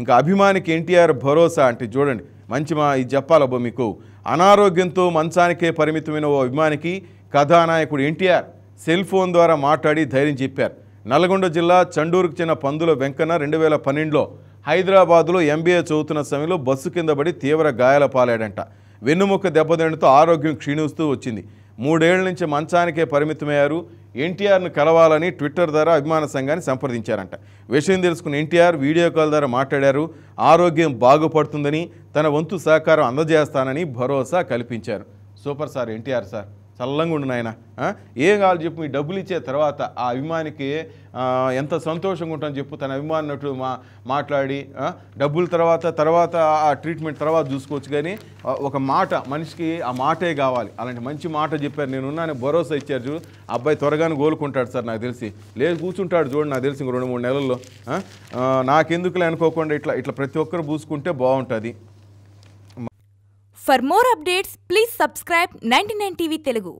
ఇంకా అభిమానికి ఎన్టీఆర్ భరోసా అంటే చూడండి మంచి మా ఇది చెప్పాలబ్బో మీకు అనారోగ్యంతో మంచానికే పరిమితమైన ఓ అభిమానికి కథానాయకుడు ఎన్టీఆర్ సెల్ ఫోన్ ద్వారా మాట్లాడి ధైర్యం చెప్పారు నల్గొండ జిల్లా చండూరుకు చెందిన పందుల వెంకన్న రెండు వేల పన్నెండులో హైదరాబాద్లో ఎంబీఏ చదువుతున్న సమయంలో బస్సు కింద పడి తీవ్ర గాయాల పాలాడంట వెన్నుముక్క దెబ్బతినడంతో ఆరోగ్యం క్షీణిస్తూ వచ్చింది మూడేళ్ల నుంచి మంచానికే పరిమితమయ్యారు ఎన్టీఆర్ను కలవాలని ట్విట్టర్ ద్వారా అభిమాన సంఘాన్ని సంప్రదించారంట విషయం తెలుసుకున్న ఎన్టీఆర్ వీడియో కాల్ ద్వారా మాట్లాడారు ఆరోగ్యం బాగుపడుతుందని తన వంతు సహకారం అందజేస్తానని భరోసా కల్పించారు సూపర్ సార్ ఎన్టీఆర్ సార్ చల్లంగా ఉండు నాయన ఏం కావాలి చెప్పు మీ డబ్బులు ఇచ్చే తర్వాత ఆ అభిమానికి ఎంత సంతోషంగా ఉంటుందని చెప్పు తన అభిమాని నటుడు మా మాట్లాడి డబ్బుల తర్వాత తర్వాత ఆ ట్రీట్మెంట్ తర్వాత చూసుకోవచ్చు కానీ ఒక మాట మనిషికి ఆ మాటే కావాలి అలాంటి మంచి మాట చెప్పారు నేను ఉన్నాను భరోసా ఇచ్చారు చూ అబ్బాయి త్వరగానే గోలుకుంటాడు సార్ నాకు తెలిసి లేదు కూర్చుంటాడు చూడు నాకు తెలిసి రెండు మూడు నెలల్లో నాకెందుకులే అనుకోకుండా ఇట్లా ఇట్లా ప్రతి ఒక్కరు పూసుకుంటే బాగుంటుంది for more updates please subscribe ninety nine TV Telugu